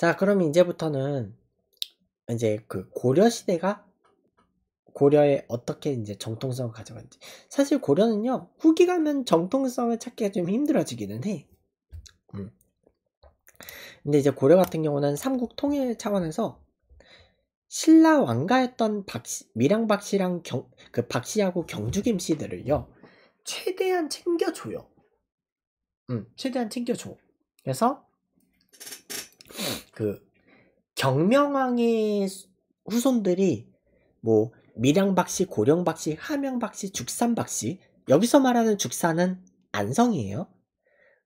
자, 그럼 이제부터는 이제 그 고려 시대가 고려에 어떻게 이제 정통성을 가져갔는지. 사실 고려는요, 후기 가면 정통성을 찾기가 좀 힘들어지기는 해. 음. 근데 이제 고려 같은 경우는 삼국 통일 차원에서 신라 왕가였던 박씨, 밀양 박씨랑 경, 그 박씨하고 경주김 씨들을요, 최대한 챙겨줘요. 음, 최대한 챙겨줘. 그래서 그 경명왕의 후손들이 뭐 밀양박씨, 고령박씨, 함양박씨, 죽산박씨 여기서 말하는 죽산은 안성이에요.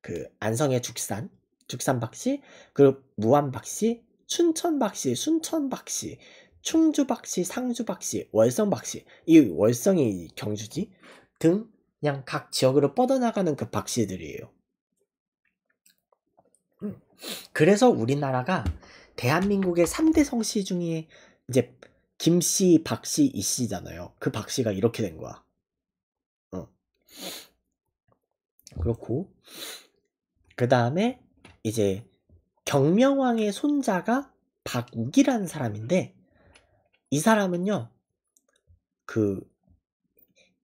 그 안성의 죽산, 죽산박씨, 그리고 무안박씨, 춘천박씨, 순천박씨, 충주박씨, 상주박씨, 월성박씨 이 월성이 경주지 등 그냥 각 지역으로 뻗어나가는 그 박씨들이에요. 그래서 우리나라가 대한민국의 3대 성씨 중에 이제 김씨, 박씨, 이씨잖아요. 그 박씨가 이렇게 된 거야. 어. 그렇고 그 다음에 이제 경명왕의 손자가 박욱이라는 사람인데 이 사람은요 그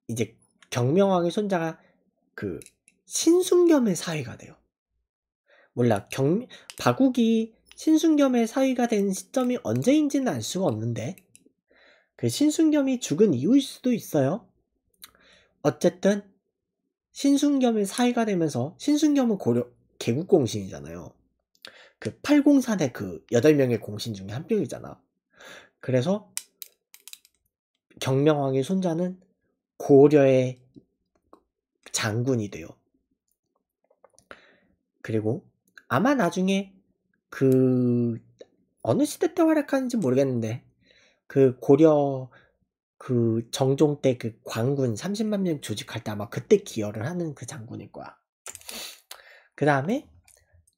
이제 경명왕의 손자가 그 신순겸의 사위가 돼요. 몰라 경 바국이 신순겸의 사위가 된 시점이 언제인지는 알 수가 없는데 그 신순겸이 죽은 이유일 수도 있어요. 어쨌든 신순겸의 사위가 되면서 신순겸은 고려 개국공신이잖아요. 그 804대 그 8명의 공신 중에 한 명이잖아. 그래서 경명왕의 손자는 고려의 장군이 돼요. 그리고 아마 나중에 그 어느 시대 때 활약하는지 모르겠는데 그 고려 그 정종 때 그 광군 30만 명 조직할 때 아마 그때 기여를 하는 그 장군일 거야. 그 다음에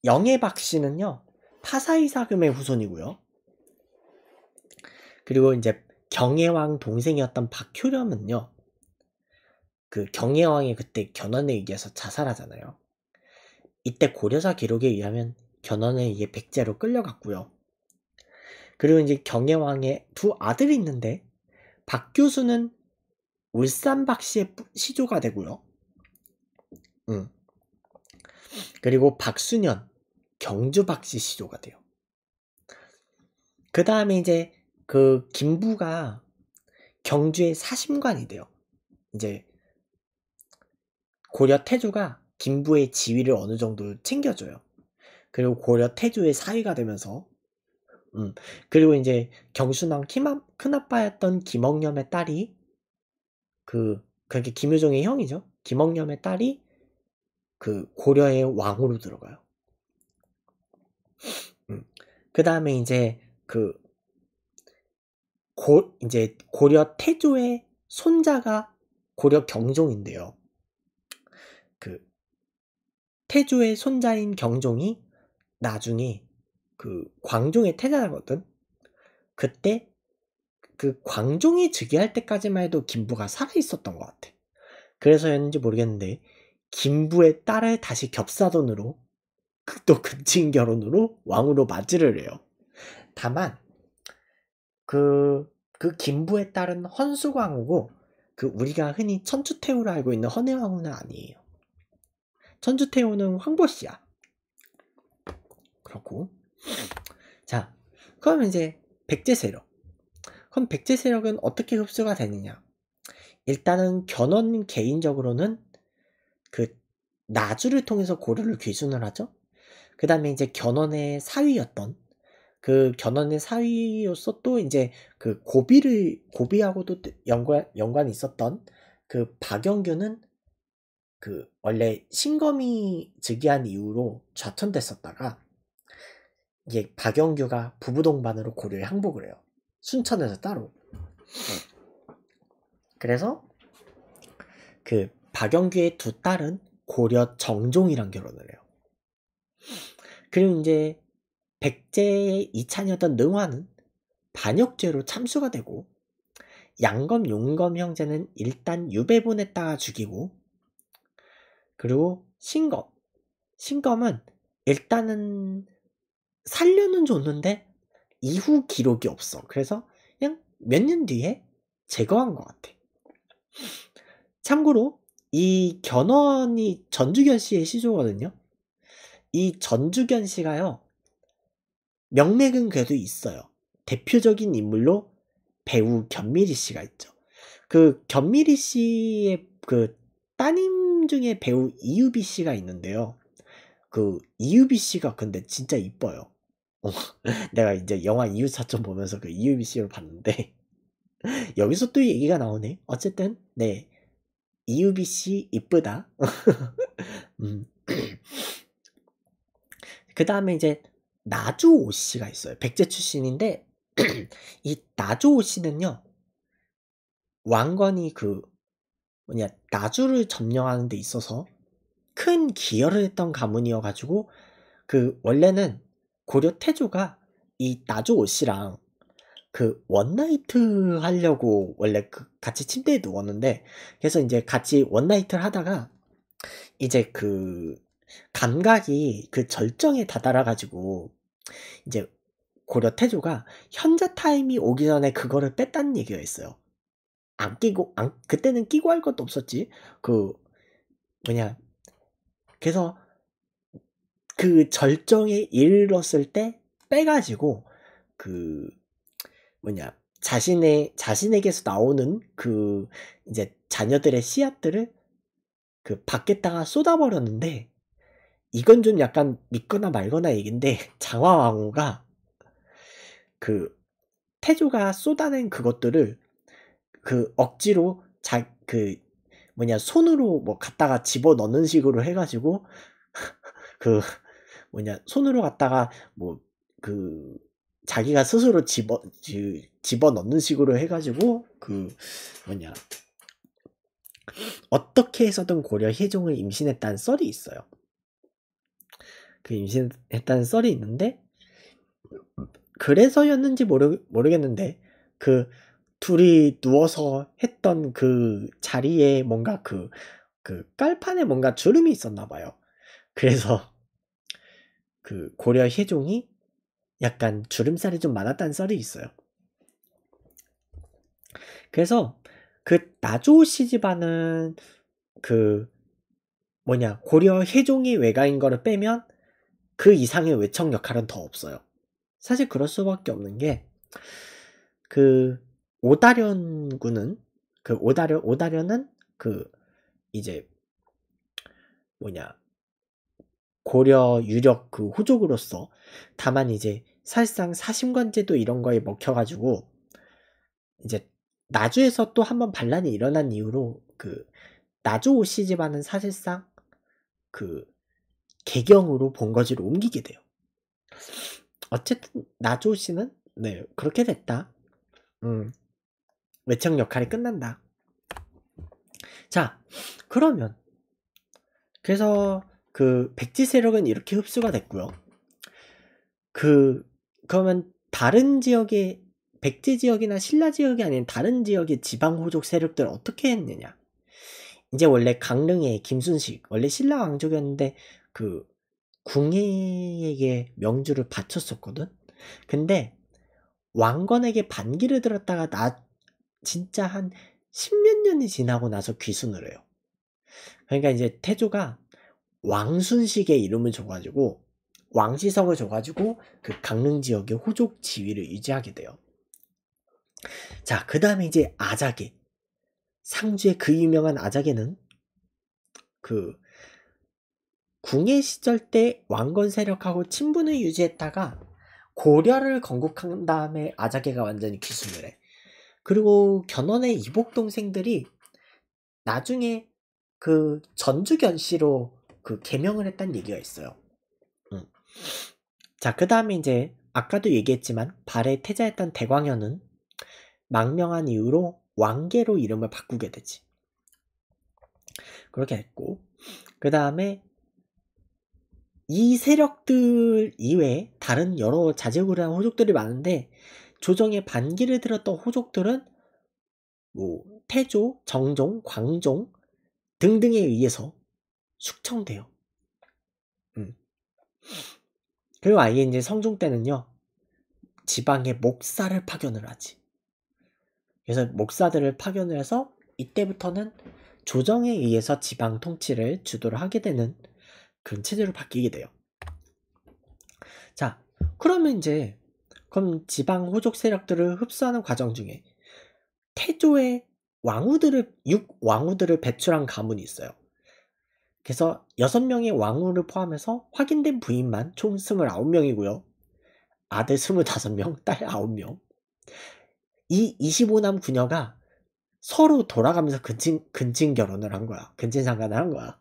영해박 씨는요 파사이사금의 후손이고요. 그리고 이제 경혜왕 동생이었던 박효렴은요 그 경혜왕이 그때 견훤에 의해서 자살하잖아요. 이때 고려사 기록에 의하면 견훤에 의해 백제로 끌려갔고요. 그리고 이제 경혜왕의 두 아들이 있는데 박교수는 울산 박씨의 시조가 되고요. 음. 그리고 박수년 경주 박씨 시조가 돼요. 그 다음에 이제 그 김부가 경주의 사심관이 돼요. 이제 고려 태조가 김부의 지위를 어느 정도 챙겨줘요. 그리고 고려 태조의 사위가 되면서 음, 그리고 이제 경순왕 키마, 큰아빠였던 김억념의 딸이 그 그게 김효정의 형이죠. 김억념의 딸이 그 고려의 왕으로 들어가요. 음, 그 다음에 이제 그 고, 이제 고려 태조의 손자가 고려 경종인데요. 그 태조의 손자인 경종이 나중에 그 광종의 태자거든. 그때 그 광종이 즉위할 때까지만 해도 김부가 살아 있었던 것 같아. 그래서였는지 모르겠는데 김부의 딸을 다시 겹사돈으로 그 또 근친 결혼으로 왕으로 맞이를 해요. 다만 그그 그 김부의 딸은 헌수광후고 그 우리가 흔히 천추태후로 알고 있는 헌혜왕후는 아니에요. 천주태우는 황보씨야. 그렇고. 자, 그럼 이제 백제 세력. 그럼 백제 세력은 어떻게 흡수가 되느냐? 일단은 견훤 개인적으로는 그 나주를 통해서 고려를 귀순을 하죠. 그 다음에 이제 견훤의 사위였던 그 견훤의 사위로서 또 이제 그 고비를 고비하고도 연관 연관이 있었던 그 박영규는 그 원래 신검이 즉위한 이후로 좌천됐었다가 이게 박영규가 부부 동반으로 고려에 항복을 해요. 순천에서 따로. 네. 그래서 그 박영규의 두 딸은 고려 정종이랑 결혼을 해요. 그리고 이제 백제의 이찬이었던 능화는 반역죄로 참수가 되고 양검 용검 형제는 일단 유배보냈다가 죽이고 그리고 신검. 신검은 일단은 살려는 줬는데 이후 기록이 없어. 그래서 그냥 몇 년 뒤에 제거한 것 같아. 참고로 이견원이 전주견 씨의 시조거든요. 이 전주견 씨가요. 명맥은 그래도 있어요. 대표적인 인물로 배우 견미리 씨가 있죠. 그 견미리 씨의 그 따님 중에 배우 이유비 씨가 있는데요. 그 이유비 씨가 근데 진짜 이뻐요. 어, 내가 이제 영화 이유사점 보면서 그 이유비 씨를 봤는데 여기서 또 얘기가 나오네. 어쨌든 네 이유비 씨 이쁘다. 음. 그 다음에 이제 나조오 씨가 있어요. 백제 출신인데 이나조오 씨는요 왕건이 그 뭐냐 나주를 점령하는 데 있어서 큰 기여를 했던 가문이어 가지고 그 원래는 고려 태조가 이 나주 옷이랑그 원나이트 하려고 원래 그 같이 침대에 누웠는데 그래서 이제 같이 원나이트를 하다가 이제 그 감각이 그 절정에 다다라 가지고 이제 고려 태조가 현자 타임이 오기 전에 그거를 뺐다는 얘기가 있어요. 안 끼고 안 그때는 끼고 할 것도 없었지 그 뭐냐 그래서 그 절정에 이르렀을 때 빼가지고 그 뭐냐 자신의 자신에게서 나오는 그 이제 자녀들의 씨앗들을 그 밖에다가 쏟아버렸는데 이건 좀 약간 믿거나 말거나 얘긴데 장화왕후가 그 태조가 쏟아낸 그것들을 그 억지로 자 그 뭐냐 손으로 뭐 갖다가 집어 넣는 식으로 해가지고 그 뭐냐 손으로 갖다가 뭐 그 자기가 스스로 집어 그, 집어 넣는 식으로 해가지고 그 뭐냐 어떻게 해서든 고려 혜종을 임신했다는 썰이 있어요. 그 임신했다는 썰이 있는데 그래서였는지 모르 모르겠는데 그 둘이 누워서 했던 그 자리에 뭔가 그, 그 깔판에 뭔가 주름이 있었나 봐요. 그래서 그 고려 혜종이 약간 주름살이 좀 많았다는 썰이 있어요. 그래서 그나조시 집안은 그 뭐냐 고려 혜종이 외가인 거를 빼면 그 이상의 외척 역할은 더 없어요. 사실 그럴 수밖에 없는 게그 오다련군은 그 오다련 오다련은 그 이제 뭐냐 고려 유력 그후족으로서 다만 이제 사실상 사심관제도 이런 거에 먹혀가지고 이제 나주에서 또 한 번 반란이 일어난 이후로 그 나주 오씨 집안은 사실상 그 개경으로 본거지로 옮기게 돼요. 어쨌든 나주 오씨는 네 그렇게 됐다. 음 외척 역할이 끝난다. 자, 그러면 그래서 그 백지 세력은 이렇게 흡수가 됐고요. 그 그러면 다른 지역의 백지 지역이나 신라 지역이 아닌 다른 지역의 지방 호족 세력들 은 어떻게 했느냐? 이제 원래 강릉의 김순식 원래 신라 왕족이었는데 그 궁예에게 명주를 바쳤었거든. 근데 왕건에게 반기를 들었다가 나 진짜 한 십몇 년이 지나고 나서 귀순을 해요. 그러니까 이제 태조가 왕순식의 이름을 줘가지고 왕시성을 줘가지고 그 강릉 지역의 호족 지위를 유지하게 돼요. 자, 그 다음에 이제 아자게. 상주의 그 유명한 아자게는 그 궁예 시절 때 왕건 세력하고 친분을 유지했다가 고려를 건국한 다음에 아자게가 완전히 귀순을 해. 그리고 견훤의 이복 동생들이 나중에 그 전주견씨로 그 개명을 했다는 얘기가 있어요. 음. 자, 그 다음에 이제 아까도 얘기했지만 발에 태자했던 대광현은 망명한 이후로 왕계로 이름을 바꾸게 되지. 그렇게 했고, 그 다음에 이 세력들 이외에 다른 여러 자제구랑 호족들이 많은데 조정의 반기를 들었던 호족들은 뭐 태조, 정종, 광종 등등에 의해서 숙청돼요. 음. 그리고 아예 이제 성종 때는요 지방에 목사를 파견을 하지. 그래서 목사들을 파견을 해서 이때부터는 조정에 의해서 지방 통치를 주도를 하게 되는 그런 체제로 바뀌게 돼요. 자, 그러면 이제 그럼 지방 호족 세력들을 흡수하는 과정 중에 태조의 왕후들을 육 왕후들을 배출한 가문이 있어요. 그래서 여섯 명의 왕후를 포함해서 확인된 부인만 총 29명이고요. 아들 25명, 딸 9명. 이 25남 구녀가 서로 돌아가면서 근친, 근친 결혼을 한 거야. 근친 상관을한 거야.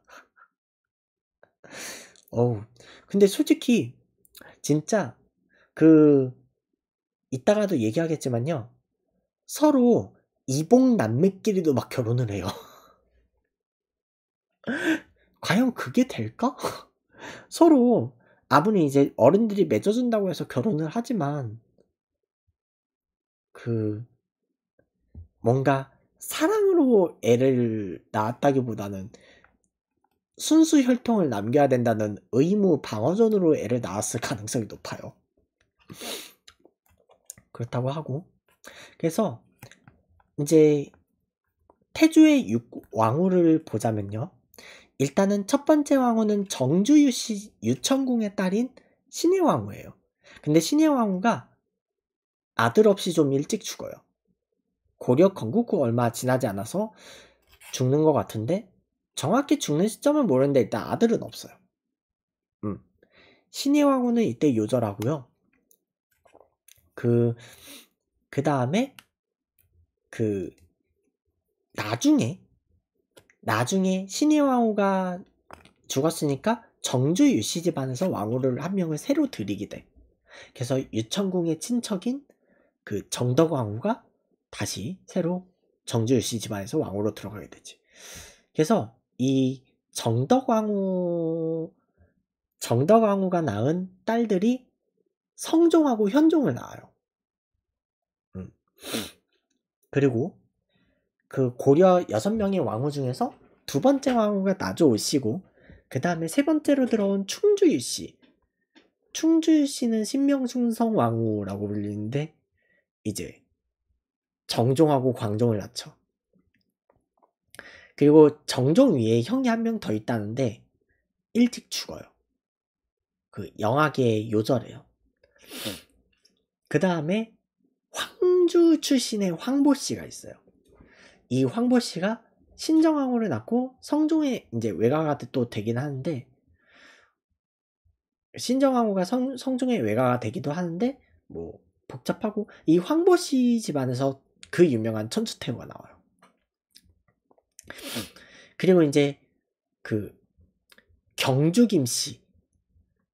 어우. 근데 솔직히, 진짜, 그, 이따가도 얘기하겠지만요. 서로 이복 남매끼리도 막 결혼을 해요. 과연 그게 될까? 서로 아버님 이제 어른들이 맺어준다고 해서 결혼을 하지만 그 뭔가 사랑으로 애를 낳았다기보다는 순수 혈통을 남겨야 된다는 의무 방어전으로 애를 낳았을 가능성이 높아요. 그렇다고 하고 그래서 이제 태조의 육, 왕후를 보자면요. 일단은 첫 번째 왕후는 정주유씨 유천궁의 딸인 신의 왕후예요. 근데 신의 왕후가 아들 없이 좀 일찍 죽어요. 고려 건국 후 얼마 지나지 않아서 죽는 것 같은데 정확히 죽는 시점은 모르는데 일단 아들은 없어요. 음. 신의 왕후는 이때 요절하고요. 그, 그 다음에, 그, 나중에, 나중에 신의 왕후가 죽었으니까 정주 유씨 집안에서 왕후를 한 명을 새로 들이게 돼. 그래서 유천궁의 친척인 그 정덕 왕후가 다시 새로 정주 유씨 집안에서 왕후로 들어가게 되지. 그래서 이 정덕 왕후 정덕 왕후가 낳은 딸들이 성종하고 현종을 낳아요. 그리고 그 고려 여섯 명의 왕후 중에서 두 번째 왕후가 나조오 씨고 그 다음에 세 번째로 들어온 충주유 씨. 충주유 씨는 신명충성 왕후라고 불리는데 이제 정종하고 광종을 낳죠. 그리고 정종 위에 형이 한 명 더 있다는데 일찍 죽어요. 그 영학의 요절에요. 이그 네. 다음에 황주 출신의 황보 씨가 있어요. 이 황보 씨가 신정왕후를 낳고 성종의 이제 외가가 또 되긴 하는데 신정왕후가 성, 성종의 외가가 되기도 하는데 뭐 복잡하고 이 황보 씨 집안에서 그 유명한 천추태후가 나와요. 그리고 이제 그 경주 김씨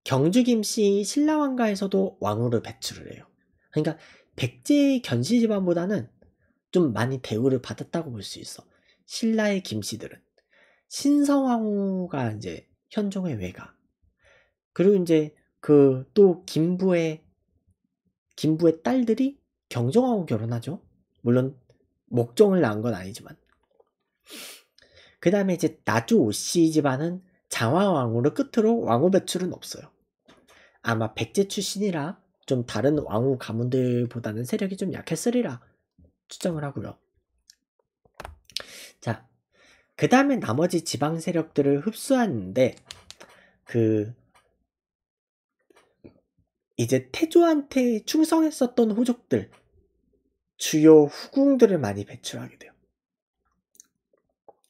경주 김씨 신라왕가에서도 왕후를 배출을 해요. 그러니까 백제 견씨 집안보다는 좀 많이 대우를 받았다고 볼 수 있어. 신라의 김씨들은 신성왕후가 이제 현종의 외가 그리고 이제 그 또 김부의 김부의 딸들이 경종하고 결혼하죠. 물론 목종을 낳은 건 아니지만 그 다음에 이제 나주 오씨 집안은 장화왕후를 끝으로 왕후 배출은 없어요. 아마 백제 출신이라 좀 다른 왕후 가문들보다는 세력이 좀 약했으리라 추정을 하고요. 자, 그 다음에 나머지 지방 세력들을 흡수하는데 그 이제 태조한테 충성했었던 호족들 주요 후궁들을 많이 배출하게 돼요.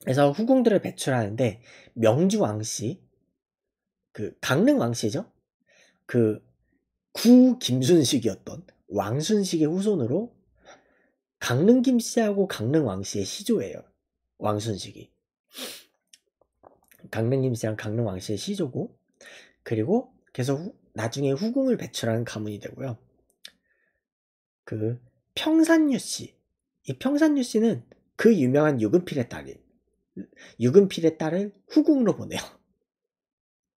그래서 후궁들을 배출하는데 명주 왕씨 그 강릉 왕씨죠. 그구 김순식이었던 왕순식의 후손으로 강릉 김씨하고 강릉 왕씨의 시조예요. 왕순식이. 강릉 김씨랑 강릉 왕씨의 시조고 그리고 계속 나중에 후궁을 배출하는 가문이 되고요. 그 평산유 씨. 이 평산유 씨는 그 유명한 유금필의 딸이 유금필의 딸을 후궁으로 보내요.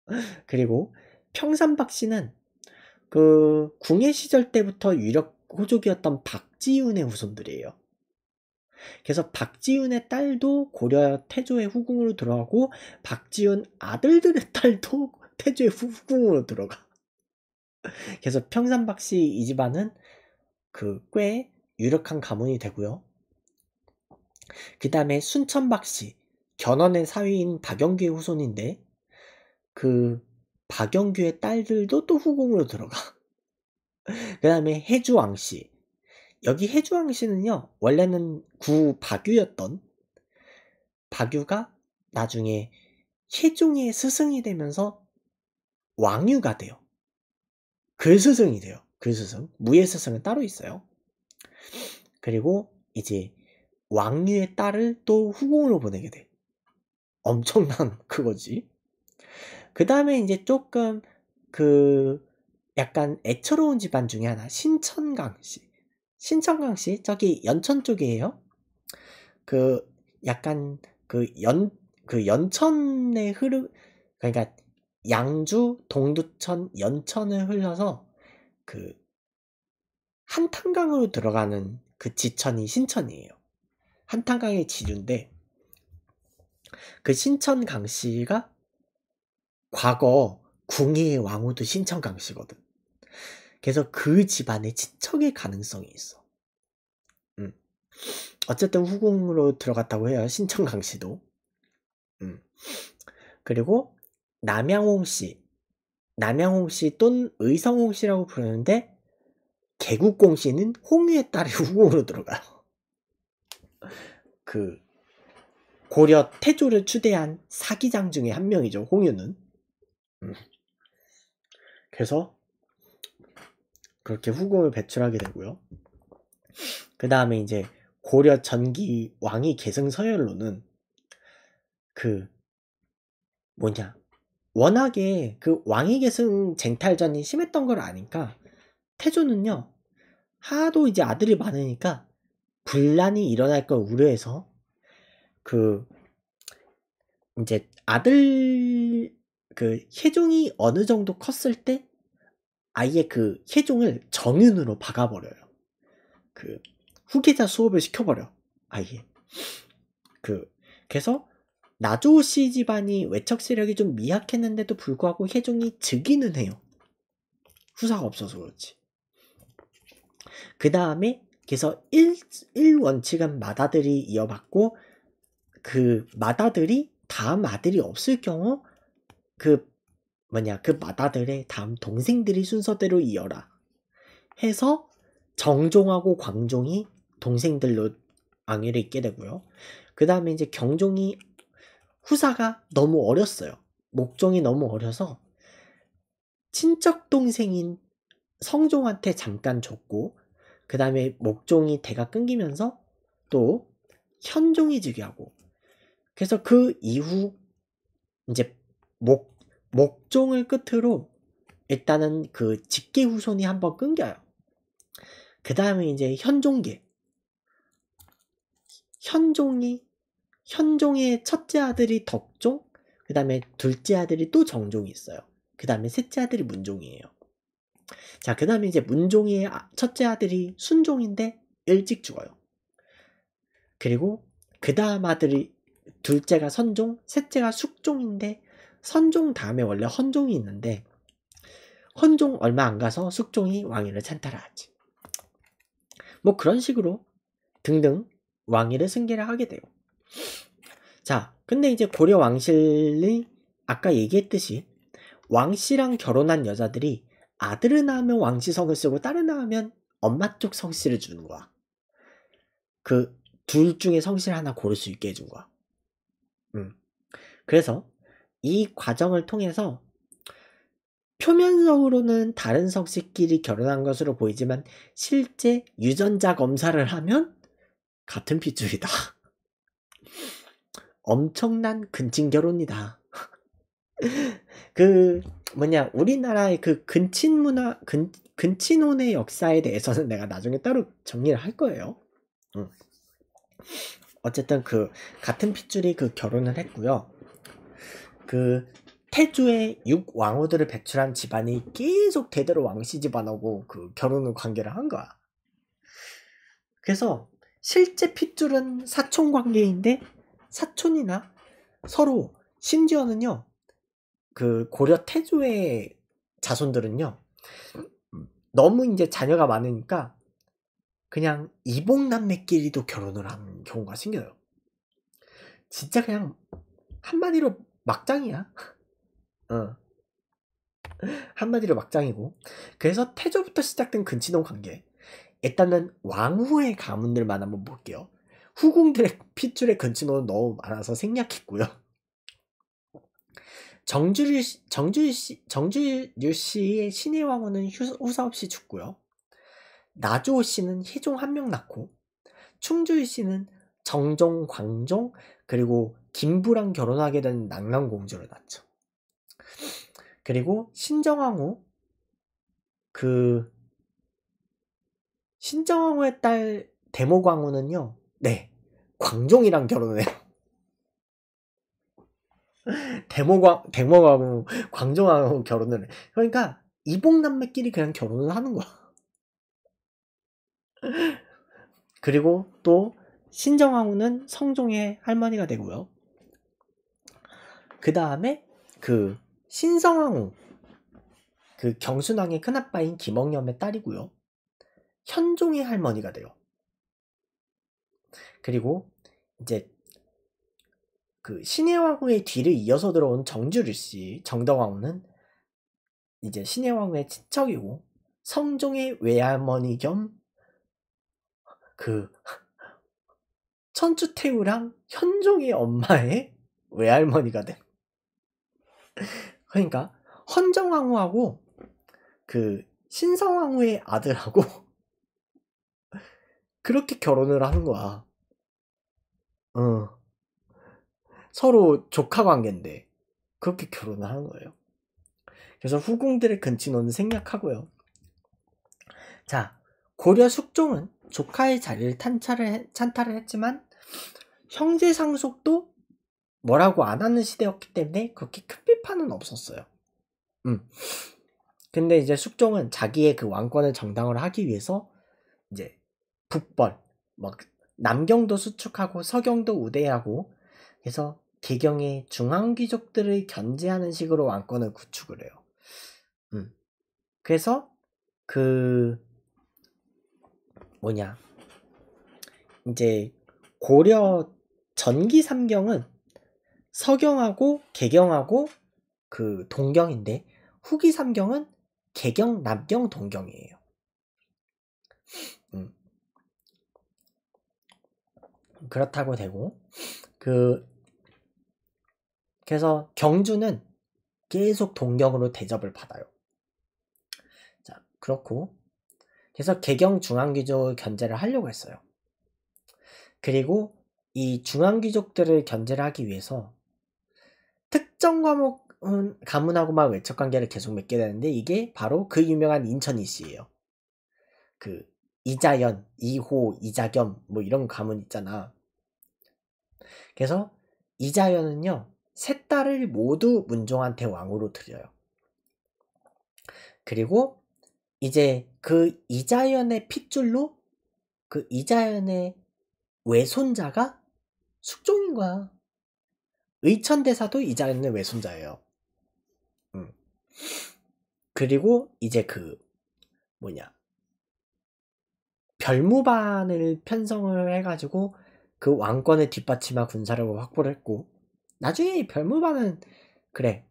그리고 평산박 씨는 그 궁예 시절 때부터 유력 호족이었던 박지윤의 후손들이에요. 그래서 박지윤의 딸도 고려 태조의 후궁으로 들어가고 박지윤 아들들의 딸도 태조의 후궁으로 들어가. 그래서 평산박씨 이 집안은 그꽤 유력한 가문이 되고요. 그 다음에 순천박씨 견훤의 사위인 박영규의 후손인데 그 박영규의 딸들도 또 후궁으로 들어가. 그 다음에 해주왕 씨. 여기 해주왕 씨는요, 원래는 구 박유였던 박유가 나중에 최종의 스승이 되면서 왕유가 돼요. 글 스승이 돼요. 글 스승. 무예 스승은 따로 있어요. 그리고 이제 왕유의 딸을 또 후궁으로 보내게 돼. 엄청난 그거지. 그 다음에 이제 조금 그 약간 애처로운 집안 중에 하나 신천강씨 신천강씨 저기 연천 쪽이에요 그 약간 그 연그 그 연천의 흐름 그러니까 양주 동두천 연천을 흘러서 그 한탄강으로 들어가는 그 지천이 신천이에요 한탄강의 지주인데 그 신천강씨가 과거 궁의 왕후도 신청강 씨거든. 그래서 그 집안의 친척의 가능성이 있어. 음. 어쨌든 후궁으로 들어갔다고 해요. 신청강 씨도. 음. 그리고 남양홍 씨. 남양홍 씨 또는 의성홍 씨라고 부르는데 개국공 씨는 홍유의 딸이 후궁으로 들어가요. 그 고려 태조를 추대한 사기장 중에 한 명이죠. 홍유는. 음. 그래서 그렇게 후궁을 배출하게 되고요. 그 다음에 이제 고려 전기 왕이 계승 서열로는 그 뭐냐 워낙에 그 왕위 계승 쟁탈전이 심했던 걸 아니까 태조는요 하도 이제 아들이 많으니까 분란이 일어날 걸 우려해서 그 이제 아들 그 혜종이 어느 정도 컸을 때 아예 그 혜종을 정윤으로 박아버려요. 그 후계자 수업을 시켜버려. 아예. 그 그래서 나조씨 집안이 외척 세력이 좀 미약했는데도 불구하고 혜종이 즉위는 해요. 후사가 없어서 그렇지. 그 다음에 그래서 1, 1원칙은 마다들이 이어받고 그 마다들이 다음 아들이 없을 경우 그 뭐냐 그 마다들의 다음 동생들이 순서대로 이어라 해서 정종하고 광종이 동생들로 왕위를 잇게 되고요. 그 다음에 이제 경종이 후사가 너무 어렸어요. 목종이 너무 어려서 친척 동생인 성종한테 잠깐 줬고 그 다음에 목종이 대가 끊기면서 또 현종이 즉위하고 그래서 그 이후 이제 목, 목종을 끝으로 일단은 그 직계 후손이 한번 끊겨요. 그 다음에 이제 현종계. 현종이, 현종의 첫째 아들이 덕종, 그 다음에 둘째 아들이 또 정종이 있어요. 그 다음에 셋째 아들이 문종이에요. 자, 그 다음에 이제 문종의 아, 첫째 아들이 순종인데 일찍 죽어요. 그리고 그 다음 아들이 둘째가 선종, 셋째가 숙종인데 선종 다음에 원래 헌종이 있는데 헌종 얼마 안 가서 숙종이 왕위를 찬탈하지. 뭐 그런 식으로 등등 왕위를 승계를 하게 돼요. 자, 근데 이제 고려 왕실이 아까 얘기했듯이 왕씨랑 결혼한 여자들이 아들을 낳으면 왕씨 성을 쓰고 딸을 낳으면 엄마 쪽 성씨를 주는 거야. 그 둘 중에 성씨를 하나 고를 수 있게 해준 거야. 음. 그래서 이 과정을 통해서 표면적으로는 다른 석씨끼리 결혼한 것으로 보이지만 실제 유전자 검사를 하면 같은 핏줄이다. 엄청난 근친 결혼이다. 그 뭐냐 우리나라의 그 근친 문화 근 근친혼의 역사에 대해서는 내가 나중에 따로 정리를 할 거예요. 응. 어쨌든 그 같은 핏줄이 그 결혼을 했고요. 그 태조의 육 왕후들을 배출한 집안이 계속 대대로 왕씨 집안하고 그 결혼을 관계를 한 거야. 그래서 실제 핏줄은 사촌 관계인데 사촌이나 서로 심지어는요 그 고려 태조의 자손들은요 너무 이제 자녀가 많으니까 그냥 이복남매끼리도 결혼을 하는 경우가 생겨요. 진짜 그냥 한마디로 막장이야. 어. 한마디로 막장이고. 그래서 태조부터 시작된 근친혼 관계. 일단은 왕후의 가문들만 한번 볼게요. 후궁들의 핏줄의 근친혼은 너무 많아서 생략했고요. 정주류 씨, 정주류 씨, 정주류 씨의 신의 왕후는 후사 없이 죽고요. 나조호 씨는 희종 한 명 낳고, 충주유 씨는 정종, 광종, 그리고 김부랑 결혼하게 된낭랑공주를 낳죠. 그리고 신정왕후그신정왕후의딸 대모광후는요. 네. 광종이랑 결혼해요. 대모광 대모광후 광종왕후 결혼을 해. 그러니까 이복남매끼리 그냥 결혼을 하는 거야. 그리고 또신정왕후는 성종의 할머니가 되고요. 그 다음에 그 신성황후 그 경순왕의 큰아빠인 김억염의 딸이고요. 현종의 할머니가 돼요. 그리고 이제 그 신혜왕후의 뒤를 이어서 들어온 정주류씨 정덕왕후는 이제 신혜왕후의 친척이고 성종의 외할머니 겸 그천추태우랑 현종의 엄마의 외할머니가 됩니 그러니까 헌정왕후하고 그 신성왕후의 아들하고 그렇게 결혼을 하는 거야. 어. 서로 조카 관계인데 그렇게 결혼을 하는 거예요. 그래서 후궁들의 근친혼은 생략하고요. 자, 고려 숙종은 조카의 자리를 탄차를, 찬탈을 했지만 형제 상속도 뭐라고 안 하는 시대였기 때문에 그렇게 큰 비판은 없었어요. 음. 근데 이제 숙종은 자기의 그 왕권을 정당을 하기 위해서 이제 북벌, 막 뭐 남경도 수축하고 서경도 우대하고 해서 개경의 중앙 귀족들을 견제하는 식으로 왕권을 구축을 해요. 음. 그래서 그 뭐냐 이제 고려 전기 삼경은 서경하고 개경하고 그 동경인데 후기 삼경은 개경, 남경, 동경이에요. 음. 그렇다고 되고 그 그래서 경주는 계속 동경으로 대접을 받아요. 자 그렇고 그래서 개경 중앙귀족 을 견제를 하려고 했어요. 그리고 이 중앙귀족들을 견제를 하기 위해서 특정 과목 가문하고막 외척 관계를 계속 맺게 되는데 이게 바로 그 유명한 인천이 씨예요. 그 이자연, 이호, 이자겸 뭐 이런 가문 있잖아. 그래서 이자연은요 셋 딸을 모두 문종한테 왕으로 들여요. 그리고 이제 그 이자연의 핏줄로 그 이자연의 외손자가 숙종인 거야. 의천대사도 이자는 리외손자예요 음. 그리고 이제 그 뭐냐 별무반을 편성을 해가지고 그 왕권의 뒷받침한 군사력을 확보를 했고 나중에 별무반은 그래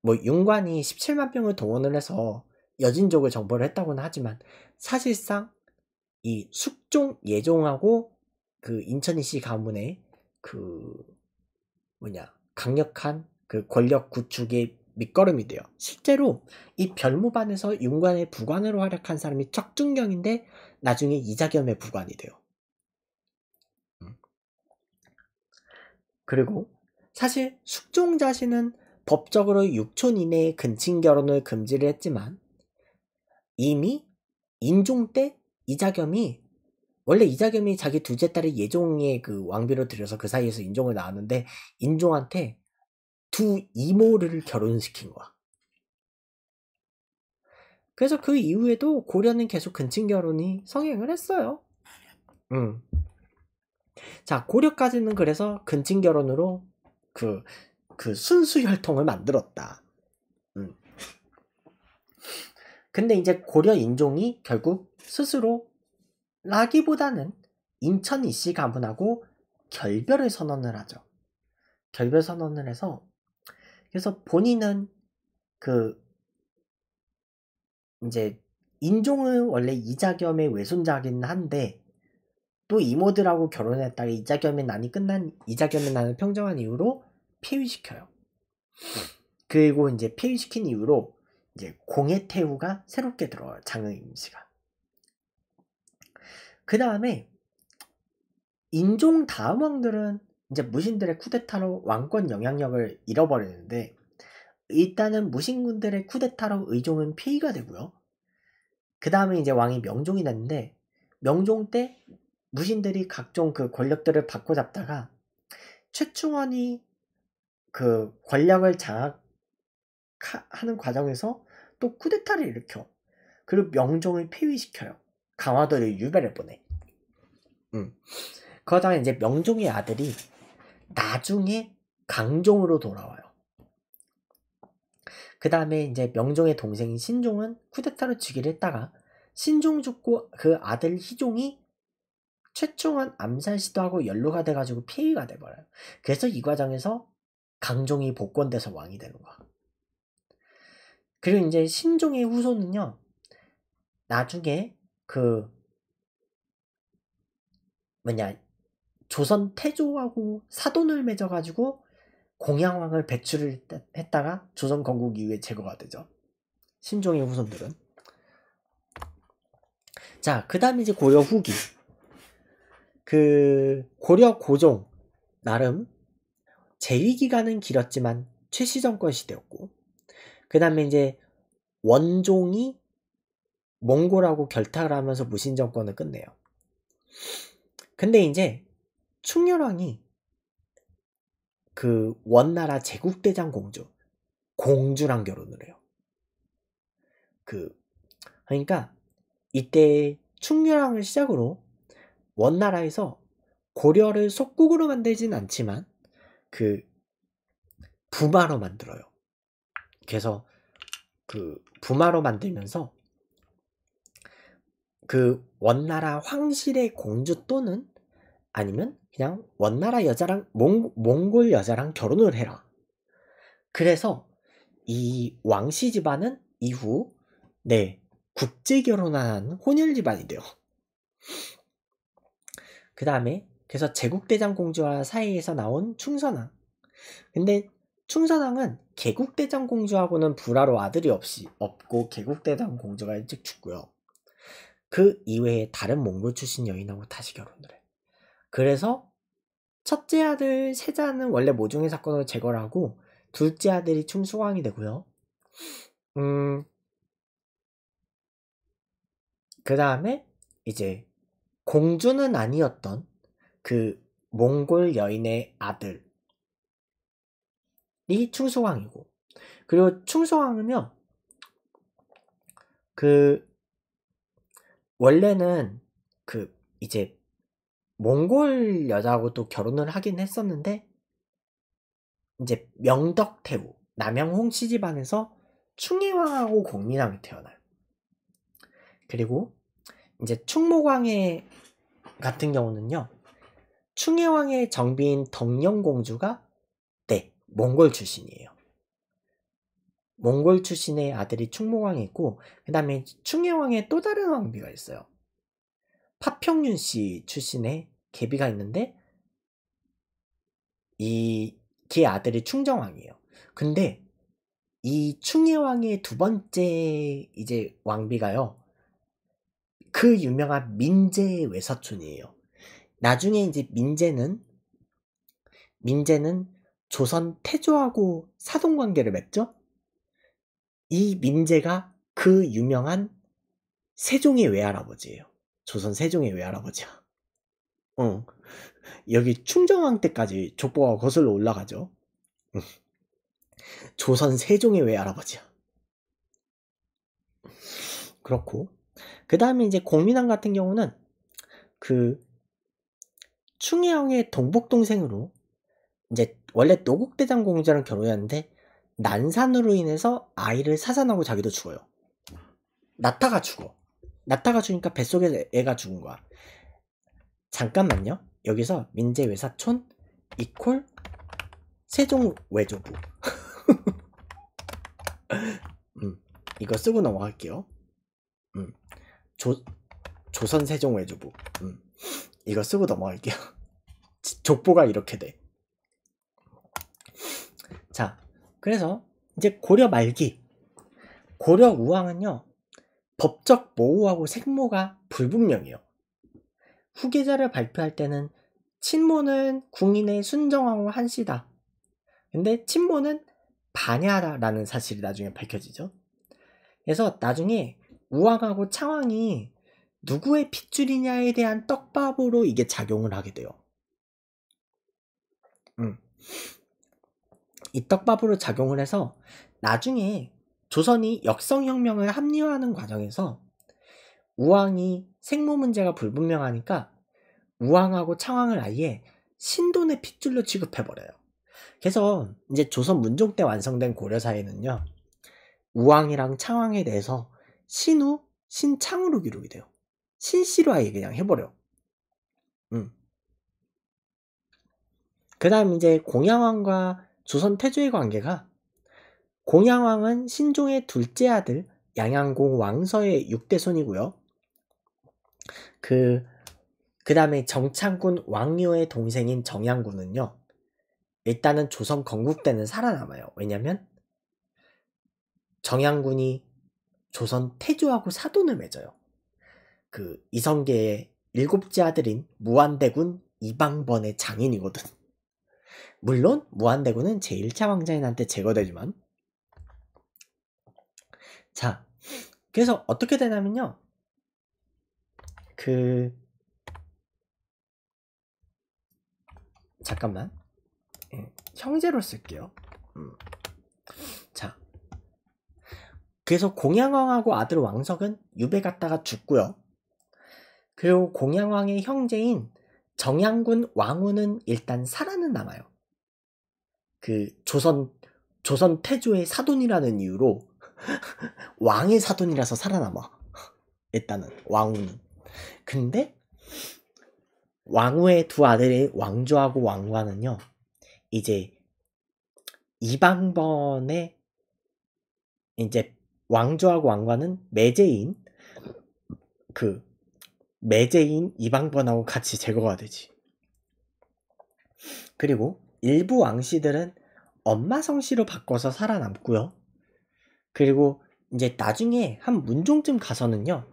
뭐 윤관이 17만 병을 동원을 해서 여진족을 정벌을 했다고는 하지만 사실상 이 숙종 예종하고 그 인천이씨 가문의 그 뭐냐 강력한 그 권력 구축의 밑거름이 돼요. 실제로 이 별무반에서 윤관의 부관으로 활약한 사람이 척중경인데 나중에 이자겸의 부관이 돼요. 음. 그리고 사실 숙종자신은 법적으로 6촌 이내의 근친 결혼을 금지를 했지만 이미 인종 때 이자겸이 원래 이자겸이 자기 둘째 딸의 예종의 그 왕비로 들여서 그 사이에서 인종을 낳았는데 인종한테 두 이모를 결혼시킨 거야. 그래서 그 이후에도 고려는 계속 근친 결혼이 성행을 했어요. 음. 자, 고려까지는 그래서 근친 결혼으로 그, 그 순수 혈통을 만들었다. 음. 근데 이제 고려 인종이 결국 스스로 라기보다는 인천 이씨 가문하고 결별을 선언을 하죠. 결별 선언을 해서 그래서 본인은 그 이제 인종은 원래 이자겸의 외손자긴 한데 또 이모들하고 결혼했다가 이자겸의 난이 끝난 이자겸의 난을 평정한 이후로 폐위시켜요. 그리고 이제 폐위시킨 이후로 이제 공예태우가 새롭게 들어와요. 장흥임 씨가. 그 다음에 인종 다음 왕들은 이제 무신들의 쿠데타로 왕권 영향력을 잃어버리는데 일단은 무신군들의 쿠데타로 의종은 폐위가 되고요. 그 다음에 이제 왕이 명종이 됐는데 명종 때 무신들이 각종 그 권력들을 받고 잡다가 최충원이 그 권력을 장악하는 과정에서 또 쿠데타를 일으켜 그리고 명종을 폐위시켜요. 강화도를 유배를 보내. 음. 그러다가 이제 명종의 아들이 나중에 강종으로 돌아와요. 그 다음에 이제 명종의 동생인 신종은 쿠데타로 즉위를 했다가 신종 죽고 그 아들 희종이 최충한 암살 시도하고 연루가 돼가지고 폐위가 돼버려요. 그래서 이 과정에서 강종이 복권돼서 왕이 되는 거야. 그리고 이제 신종의 후손은요, 나중에 그 뭐냐 조선 태조하고 사돈을 맺어가지고 공양왕을 배출을 했다가 조선 건국 이후에 제거가 되죠. 신종의 후손들은. 자, 그 다음 이제 고려 후기. 그, 고려 고종. 나름 재위기간은 길었지만 최씨 정권 시대였고. 그 다음에 이제 원종이 몽골하고 결탁을 하면서 무신 정권을 끝내요. 근데 이제 충렬왕이 그 원나라 제국대장 공주 공주랑 결혼을 해요. 그 그러니까 이때 충렬왕을 시작으로 원나라에서 고려를 속국으로 만들진 않지만 그 부마로 만들어요. 그래서 그 부마로 만들면서 그 원나라 황실의 공주 또는 아니면 그냥 원나라 여자랑 몽, 몽골 여자랑 결혼을 해라. 그래서 이 왕씨 집안은 이후 네 국제 결혼한 혼혈 집안이 돼요. 그 다음에 그래서 제국대장 공주와 사이에서 나온 충선왕. 근데 충선왕은 개국대장 공주하고는 불화로 아들이 없이 없고 개국대장 공주가 일찍 죽고요. 그 이외에 다른 몽골 출신 여인하고 다시 결혼을 해. 그래서 첫째 아들 세자는 원래 모종의 사건으로 제거를 하고 둘째 아들이 충수왕이 되고요. 음, 그 다음에 이제 공주는 아니었던 그 몽골 여인의 아들이 충수왕이고 그리고 충수왕은요 그 원래는 그 이제 몽골 여자하고 도 결혼을 하긴 했었는데 이제 명덕태우 남양홍 씨 집안에서 충의왕하고 공민왕이 태어나요. 그리고 이제 충무광의 같은 경우는요. 충의왕의 정비인 덕령공주가 네 몽골 출신이에요. 몽골 출신의 아들이 충무왕이고 그 다음에 충예왕의 또 다른 왕비가 있어요. 파평윤 씨 출신의 계비가 있는데 이개 아들이 충정왕이에요. 근데 이 충예왕의 두 번째 이제 왕비가요. 그 유명한 민재의 외사촌이에요. 나중에 이제 민재는 민재는 조선 태조하고 사동 관계를 맺죠. 이 민재가 그 유명한 세종의 외할아버지예요. 조선 세종의 외할아버지야. 어. 여기 충정왕 때까지 족보가 거슬러 올라가죠. 조선 세종의 외할아버지야. 그렇고 그 다음에 이제 공민왕 같은 경우는 그 충혜왕의 동복 동생으로 이제 원래 노국대장 공주랑 결혼했는데 난산으로 인해서 아이를 사산하고 자기도 죽어요. 나타가 죽어. 나타가 죽으니까 뱃속에서 애가 죽은 거야. 잠깐만요. 여기서 민재외사촌 이콜 세종외조부 음, 이거 쓰고 넘어갈게요. 음, 조, 조선 세종외조부 음, 이거 쓰고 넘어갈게요. 족보가 이렇게 돼. 그래서 이제 고려 말기 고려 우왕은요 법적 모호하고 색모가 불분명해요. 후계자를 발표할 때는 친모는 궁인의 순정왕후 한씨다. 근데 친모는 반야다라는 사실이 나중에 밝혀지죠. 그래서 나중에 우왕하고 창왕이 누구의 핏줄이냐에 대한 떡밥으로 이게 작용을 하게 돼요. 음. 이 떡밥으로 작용을 해서 나중에 조선이 역성혁명을 합리화하는 과정에서 우왕이 생모 문제가 불분명하니까 우왕하고 창왕을 아예 신돈의 핏줄로 취급해버려요. 그래서 이제 조선 문종 때 완성된 고려사에는요. 우왕이랑 창왕에 대해서 신우, 신창으로 기록이 돼요. 신씨로 아예 그냥 해버려. 음. 그 다음 이제 공양왕과 조선 태조의 관계가 공양왕은 신종의 둘째 아들 양양공 왕서의 6대손이고요. 그, 그 다음에 정창군 왕요의 동생인 정양군은요. 일단은 조선 건국 때는 살아남아요. 왜냐면 정양군이 조선 태조하고 사돈을 맺어요. 그 이성계의 일곱째 아들인 무한대군 이방번의 장인이거든. 물론 무한대군은 제1차 왕자인한테 제거되지만 자 그래서 어떻게 되냐면요 그 잠깐만 예, 형제로 쓸게요 음. 자 그래서 공양왕하고 아들 왕석은 유배 갔다가 죽고요 그리고 공양왕의 형제인 정양군 왕후는 일단 살아는 남아요 그 조선 조선 태조의 사돈이라는 이유로 왕의 사돈이라서 살아남아. 일단은 왕후는. 근데 왕후의 두아들의 왕조하고 왕관은요 이제 이방번의 이제 왕조하고 왕관은 매제인 그 매제인 이방번하고 같이 제거가 되지. 그리고 일부 왕씨들은 엄마 성씨로 바꿔서 살아남고요. 그리고 이제 나중에 한 문종쯤 가서는요.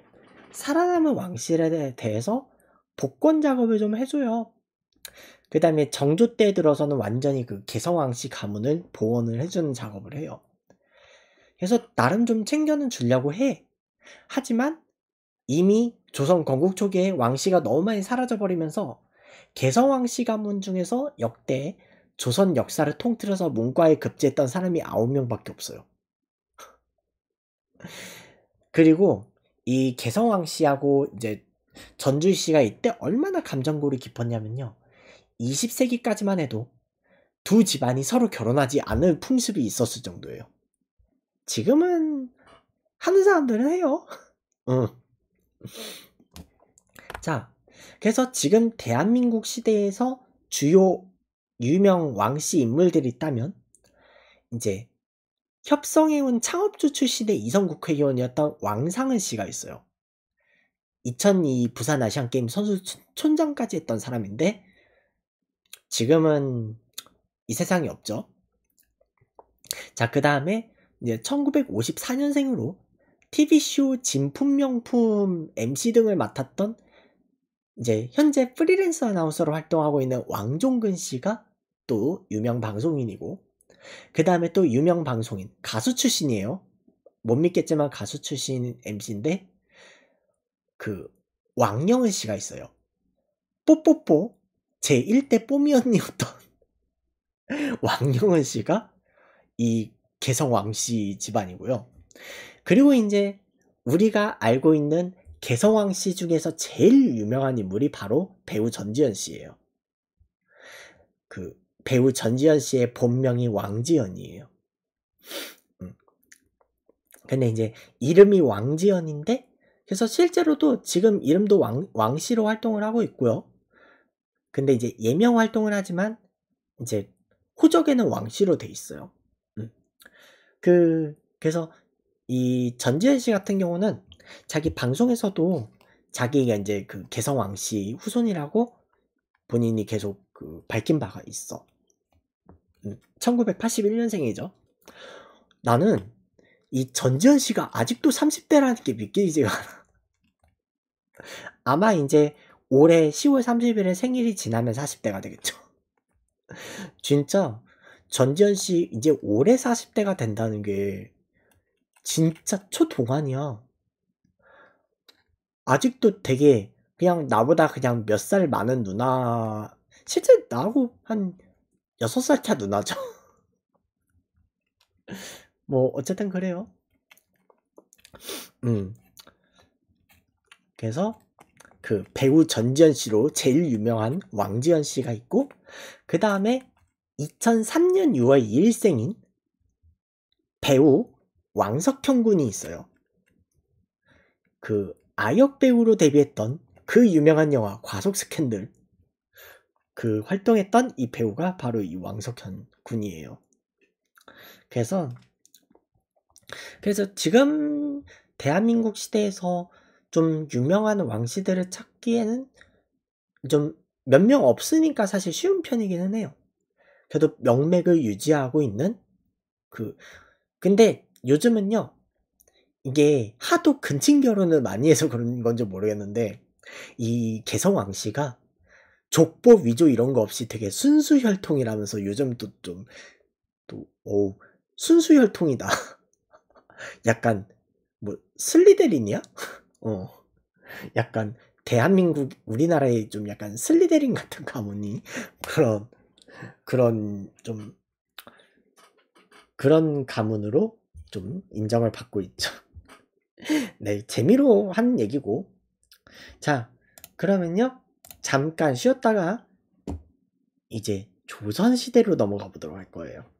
살아남은 왕실에 대해서 복권 작업을 좀 해줘요. 그 다음에 정조 때 들어서는 완전히 그 개성왕씨 가문을 보원을 해주는 작업을 해요. 그래서 나름 좀 챙겨는 주려고 해. 하지만 이미 조선 건국 초기에 왕씨가 너무 많이 사라져버리면서 개성왕씨 가문 중에서 역대 조선 역사를 통틀어서 문과에 급제했던 사람이 9명밖에 없어요. 그리고 이 개성왕 씨하고 이제 전주희 씨가 이때 얼마나 감정골이 깊었냐면요. 20세기까지만 해도 두 집안이 서로 결혼하지 않은 풍습이 있었을 정도예요. 지금은 하는 사람들은 해요. 응. 자, 그래서 지금 대한민국 시대에서 주요 유명 왕씨 인물들이 있다면 이제 협성해온 창업주 출신의 이성 국회의원이었던 왕상은 씨가 있어요. 2002 부산 아시안게임 선수 촌장까지 했던 사람인데 지금은 이 세상에 없죠. 자, 그 다음에 이제 1954년생으로 TV쇼 진품명품 MC 등을 맡았던 이제 현재 프리랜서 아나운서로 활동하고 있는 왕종근 씨가 또 유명 방송인이고 그 다음에 또 유명 방송인 가수 출신이에요 못 믿겠지만 가수 출신 MC인데 그 왕영은 씨가 있어요 뽀뽀뽀 제 1대 뽀미 언니였던 왕영은 씨가 이 개성왕 씨 집안이고요 그리고 이제 우리가 알고 있는 개성왕 씨 중에서 제일 유명한 인물이 바로 배우 전지현 씨예요. 그 배우 전지현 씨의 본명이 왕지연이에요. 음. 근데 이제 이름이 왕지연인데 그래서 실제로도 지금 이름도 왕, 왕씨로 활동을 하고 있고요. 근데 이제 예명 활동을 하지만 이제 호적에는 왕씨로 돼 있어요. 음. 그 그래서 이 전지현 씨 같은 경우는 자기 방송에서도 자기가 이제 그 개성 왕씨 후손이라고 본인이 계속 그 밝힌 바가 있어. 1981년생이죠. 나는 이 전지현 씨가 아직도 30대라는 게 믿기지가 않아. 아마 이제 올해 10월 30일에 생일이 지나면 40대가 되겠죠. 진짜 전지현 씨 이제 올해 40대가 된다는 게 진짜 초동안이야. 아직도 되게 그냥 나보다 그냥 몇 살 많은 누나 실제 나하고 한 6살 차 누나죠. 뭐 어쨌든 그래요. 음. 그래서 그 배우 전지현 씨로 제일 유명한 왕지현 씨가 있고 그 다음에 2003년 6월 2일생인 배우 왕석현 군이 있어요. 그 아역 배우로 데뷔했던 그 유명한 영화 과속 스캔들 그 활동했던 이 배우가 바로 이 왕석현 군이에요. 그래서 그래서 지금 대한민국 시대에서 좀 유명한 왕씨들을 찾기에는 좀 몇 명 없으니까 사실 쉬운 편이기는 해요. 그래도 명맥을 유지하고 있는 그 근데 요즘은요 이게 하도 근친 결혼을 많이 해서 그런 건지 모르겠는데 이 개성 왕씨가 족보 위조 이런 거 없이 되게 순수 혈통이라면서 요즘 도좀또오 순수 혈통이다. 약간 뭐 슬리데린이야? 어. 약간 대한민국 우리나라의 좀 약간 슬리데린 같은 가문이 그런 그런 좀 그런 가문으로 좀 인정을 받고 있죠. 네, 재미로 한 얘기고. 자, 그러면요. 잠깐 쉬었다가 이제 조선시대로 넘어가 보도록 할 거예요.